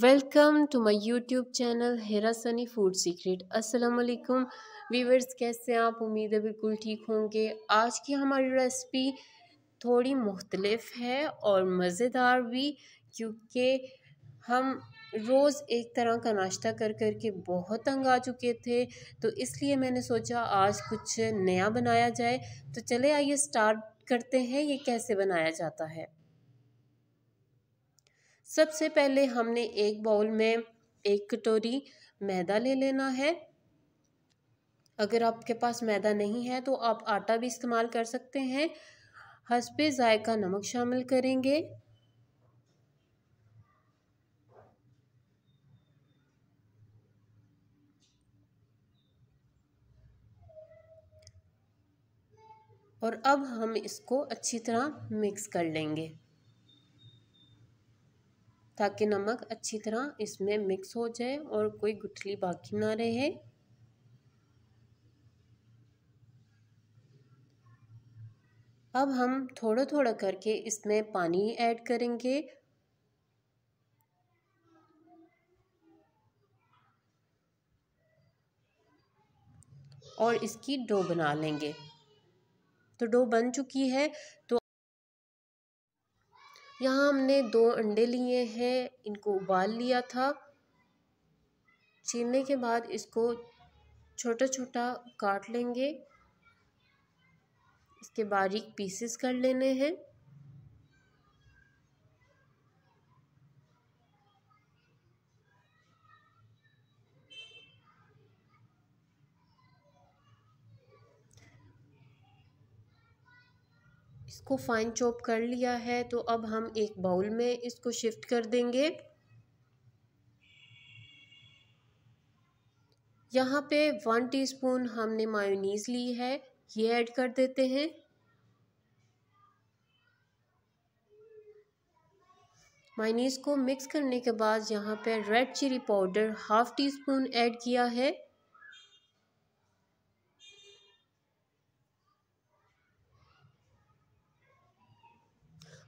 welcome to my YouTube channel Heera Sunny food secret असलकुम viewers कैसे आप उम्मीद है बिल्कुल ठीक होंगे आज की हमारी रेसिपी थोड़ी मुख्तलफ है और मज़ेदार भी क्योंकि हम रोज़ एक तरह का नाश्ता कर कर के बहुत तंग आ चुके थे तो इसलिए मैंने सोचा आज कुछ नया बनाया जाए तो चले आइए स्टार्ट करते हैं ये कैसे बनाया जाता है सबसे पहले हमने एक बाउल में एक कटोरी मैदा ले लेना है अगर आपके पास मैदा नहीं है तो आप आटा भी इस्तेमाल कर सकते हैं हंसपे जायका नमक शामिल करेंगे और अब हम इसको अच्छी तरह मिक्स कर लेंगे ताकि नमक अच्छी तरह इसमें मिक्स हो जाए और कोई गुठली बाकी ना रहे अब हम थोड़ा थोड़ा करके इसमें पानी ऐड करेंगे और इसकी डो बना लेंगे तो डो बन चुकी है तो यहाँ हमने दो अंडे लिए हैं इनको उबाल लिया था छीनने के बाद इसको छोटा छोटा काट लेंगे इसके बारीक पीसेस कर लेने हैं इसको फाइन चॉप कर लिया है तो अब हम एक बाउल में इसको शिफ्ट कर देंगे यहाँ पे वन टीस्पून हमने मायोनीज़ ली है ये ऐड कर देते हैं मायोनीज़ को मिक्स करने के बाद यहाँ पे red chilli powder half teaspoon add किया है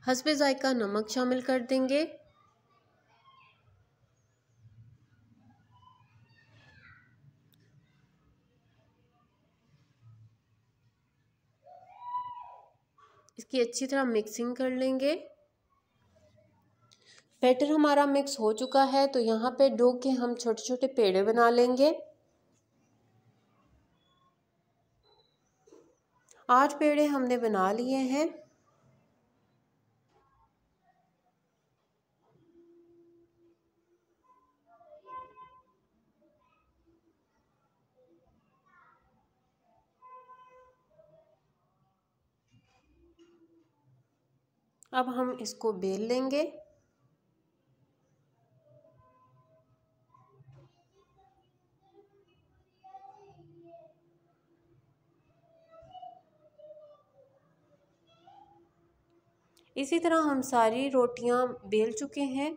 हसब ज़ायका नमक शामिल कर देंगे इसकी अच्छी तरह मिक्सिंग कर लेंगे बैटर हमारा मिक्स हो चुका है तो यहाँ पे डो के हम छोटे छोटे पेड़े बना लेंगे आठ पेड़े हमने बना लिए हैं अब हम इसको बेल लेंगे इसी तरह हम सारी रोटियां बेल चुके हैं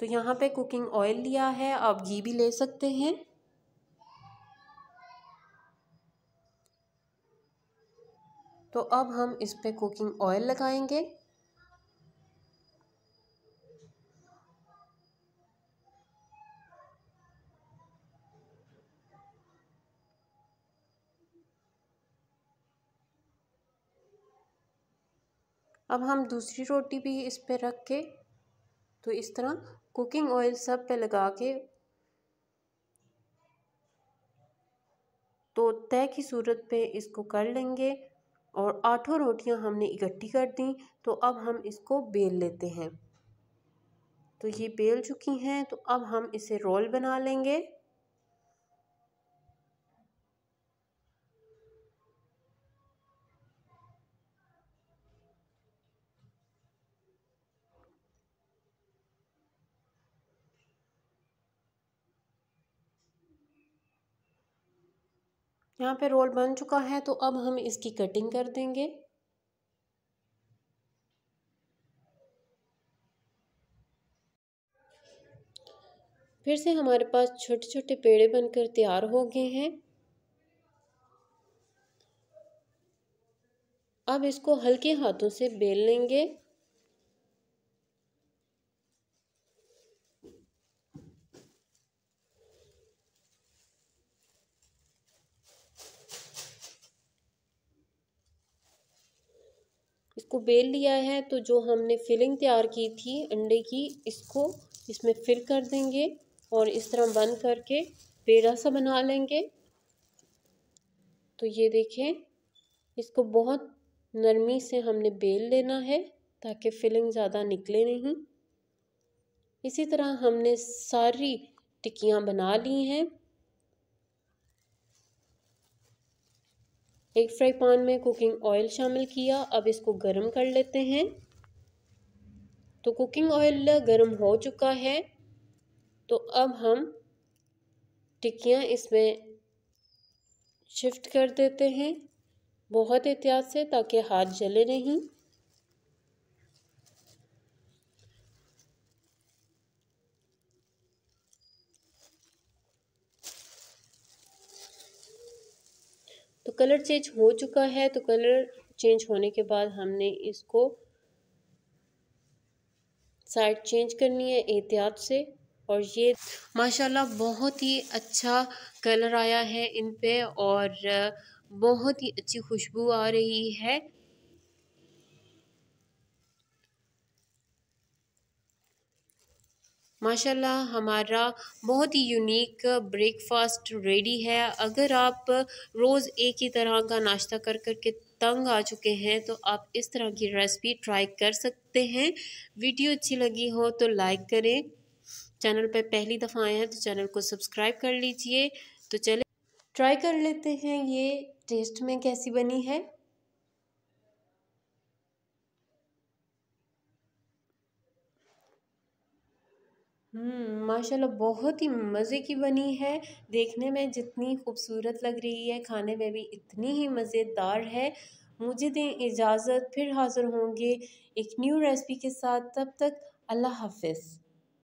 तो यहाँ पे कुकिंग ऑयल लिया है आप घी भी ले सकते हैं तो अब हम इस पर कुकिंग ऑयल लगाएंगे अब हम दूसरी रोटी भी इस पे रख के तो इस तरह कुकिंग ऑयल सब पे लगा के तो तय की सूरत पे इसको कर लेंगे और आठों रोटियां हमने इकट्ठी कर दी तो अब हम इसको बेल लेते हैं तो ये बेल चुकी हैं तो अब हम इसे रोल बना लेंगे यहाँ पे रोल बन चुका है तो अब हम इसकी कटिंग कर देंगे फिर से हमारे पास छोटे छोटे पेड़े बनकर तैयार हो गए हैं अब इसको हल्के हाथों से बेल लेंगे इसको बेल लिया है तो जो हमने फिलिंग तैयार की थी अंडे की इसको इसमें फिल कर देंगे और इस तरह बंद करके पेड़ा सा बना लेंगे तो ये देखें इसको बहुत नरमी से हमने बेल लेना है ताकि फिलिंग ज़्यादा निकले नहीं इसी तरह हमने सारी टिक्कियाँ बना ली हैं एक फ्राई पान में कुकिंग ऑयल शामिल किया अब इसको गर्म कर लेते हैं तो कुकिंग ऑयल गर्म हो चुका है तो अब हम टिक्कियाँ इसमें शिफ्ट कर देते हैं बहुत एहतियात से ताकि हाथ जले नहीं तो कलर चेंज हो चुका है तो कलर चेंज होने के बाद हमने इसको साइड चेंज करनी है एहतियात से और ये माशाल्लाह बहुत ही अच्छा कलर आया है इन पे और बहुत ही अच्छी खुशबू आ रही है माशाल्लाह हमारा बहुत ही यूनिक ब्रेकफास्ट रेडी है अगर आप रोज़ एक ही तरह का नाश्ता कर कर के तंग आ चुके हैं तो आप इस तरह की रेसिपी ट्राई कर सकते हैं वीडियो अच्छी लगी हो तो लाइक करें चैनल पर पहली दफ़ा आए हैं तो चैनल को सब्सक्राइब कर लीजिए तो चले ट्राई कर लेते हैं ये टेस्ट में कैसी बनी है हम्म, माशाल्लाह बहुत ही मज़े की बनी है देखने में जितनी खूबसूरत लग रही है खाने में भी इतनी ही मज़ेदार है मुझे दें इजाज़त फिर हाज़िर होंगे एक न्यू रेसिपी के साथ तब तक अल्लाह हाफिज़